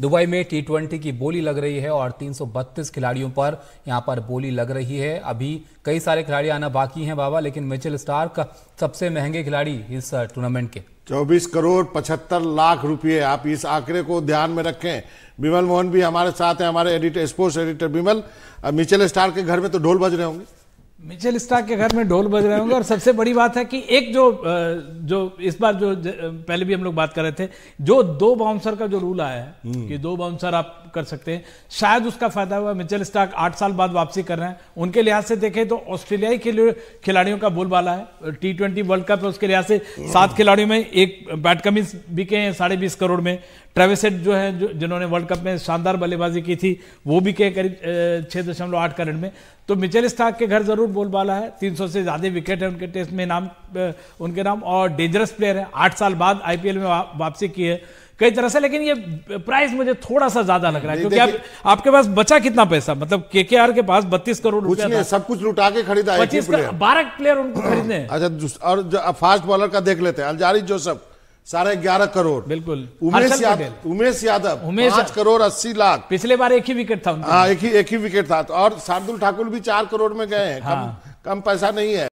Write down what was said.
Dubai में T twenty की बोली लग रही है और 332 खिलाड़ियों पर यहाँ पर बोली लग रही है अभी कई सारे खिलाड़ी आना बाकी हैं बाबा लेकिन मिचेल स्टार्क सबसे महंगे खिलाड़ी इस टूर्नामेंट के 24 करोड़ पचहत्तर लाख रुपए आप इस आंकड़े को ध्यान में रखें विमल मोहन भी हमारे साथ हैं हमारे editor sports editor Vimal Mitchell Starc के घर में तो ढोल बज रहे होंगे मिचेल स्टार के घर में ढोल बज रहे होंगे और सबसे बड़ी बात है कि एक जो जो इस बार जो पहले भी हम लोग बात कर रहे थे जो दो बाउंसर का जो रूल आया है हम्म। कि दो बाउंसर आप कर सकते हैं शायद उसका फायदा हुआ मिचेल स्टार्क आठ साल बाद वापसी कर रहे हैं उनके लिहाज से देखें तो ऑस्ट्रेलियाई खिलाड़ियों का बोलबाला है टी ट्वेंटी वर्ल्ड कप है उसके लिहाज से सात खिलाड़ियों में एक बैट कमिंस बिके हैं साढ़े बीस करोड़ में ट्रेविसेट जो है जिन्होंने वर्ल्ड कप में शानदार बल्लेबाजी की थी वो भी के करीब छः दशमलव आठ करोड़ में तो मिचेल स्टार्क के घर जरूर बोलबाला है 300 से ज़्यादा विकेट है उनके टेस्ट में नाम उनके नाम और डेंजरस प्लेयर है आठ साल बाद आईपीएल में वापसी की है कई तरह से लेकिन ये प्राइस मुझे थोड़ा सा ज्यादा लग रहा है क्योंकि आप, आपके पास बचा कितना पैसा मतलब के के आर के पास बत्तीस करोड़ रुपया सब कुछ लुटा के खरीदा पच्चीस बारह प्लेयर उनको खरीदने अच्छा और फास्ट बॉलर का देख लेते हैं अलजारी जोसफ साढ़े ग्यारह करोड़ बिल्कुल उमेश यादव उमेश यादव उमेश पांच करोड़ अस्सी लाख पिछले बार एक ही विकेट था हाँ, एक ही एक ही विकेट था तो और शार्दुल ठाकुर भी चार करोड़ में गए हैं कम हाँ। कम पैसा नहीं है